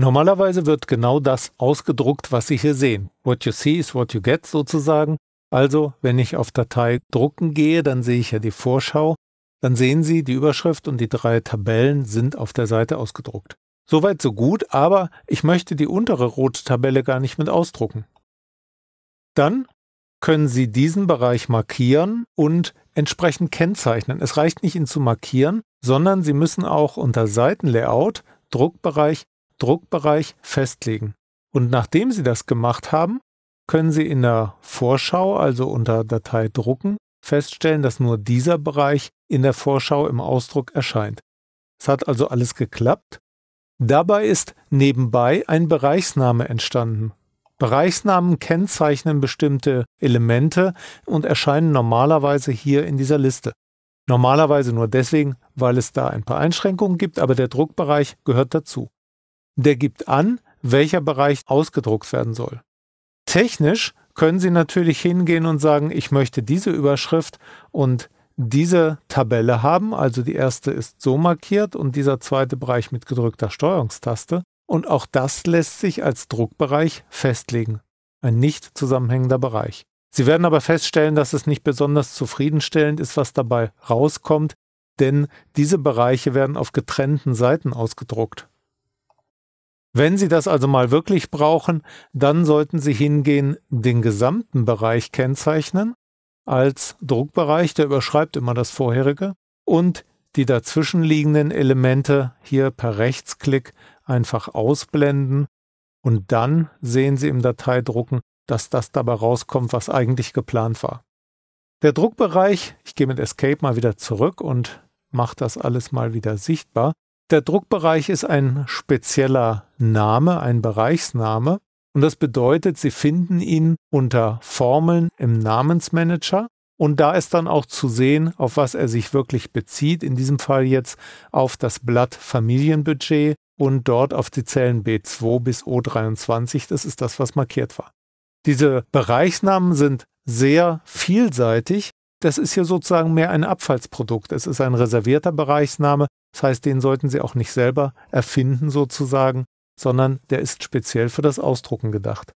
Normalerweise wird genau das ausgedruckt, was Sie hier sehen. What you see is what you get sozusagen. Also, wenn ich auf Datei drucken gehe, dann sehe ich ja die Vorschau. Dann sehen Sie, die Überschrift und die drei Tabellen sind auf der Seite ausgedruckt. Soweit so gut, aber ich möchte die untere rote Tabelle gar nicht mit ausdrucken. Dann können Sie diesen Bereich markieren und entsprechend kennzeichnen. Es reicht nicht, ihn zu markieren, sondern Sie müssen auch unter Seitenlayout Druckbereich Druckbereich festlegen. Und nachdem Sie das gemacht haben, können Sie in der Vorschau, also unter Datei drucken, feststellen, dass nur dieser Bereich in der Vorschau im Ausdruck erscheint. Es hat also alles geklappt. Dabei ist nebenbei ein Bereichsname entstanden. Bereichsnamen kennzeichnen bestimmte Elemente und erscheinen normalerweise hier in dieser Liste. Normalerweise nur deswegen, weil es da ein paar Einschränkungen gibt, aber der Druckbereich gehört dazu der gibt an, welcher Bereich ausgedruckt werden soll. Technisch können Sie natürlich hingehen und sagen, ich möchte diese Überschrift und diese Tabelle haben, also die erste ist so markiert und dieser zweite Bereich mit gedrückter Steuerungstaste. Und auch das lässt sich als Druckbereich festlegen. Ein nicht zusammenhängender Bereich. Sie werden aber feststellen, dass es nicht besonders zufriedenstellend ist, was dabei rauskommt, denn diese Bereiche werden auf getrennten Seiten ausgedruckt. Wenn Sie das also mal wirklich brauchen, dann sollten Sie hingehen, den gesamten Bereich kennzeichnen als Druckbereich, der überschreibt immer das vorherige, und die dazwischenliegenden Elemente hier per Rechtsklick einfach ausblenden und dann sehen Sie im Dateidrucken, dass das dabei rauskommt, was eigentlich geplant war. Der Druckbereich, ich gehe mit Escape mal wieder zurück und mache das alles mal wieder sichtbar, der Druckbereich ist ein spezieller Name, ein Bereichsname. Und das bedeutet, Sie finden ihn unter Formeln im Namensmanager. Und da ist dann auch zu sehen, auf was er sich wirklich bezieht. In diesem Fall jetzt auf das Blatt Familienbudget und dort auf die Zellen B2 bis O23. Das ist das, was markiert war. Diese Bereichsnamen sind sehr vielseitig. Das ist hier sozusagen mehr ein Abfallsprodukt. Es ist ein reservierter Bereichsname, das heißt, den sollten Sie auch nicht selber erfinden sozusagen, sondern der ist speziell für das Ausdrucken gedacht.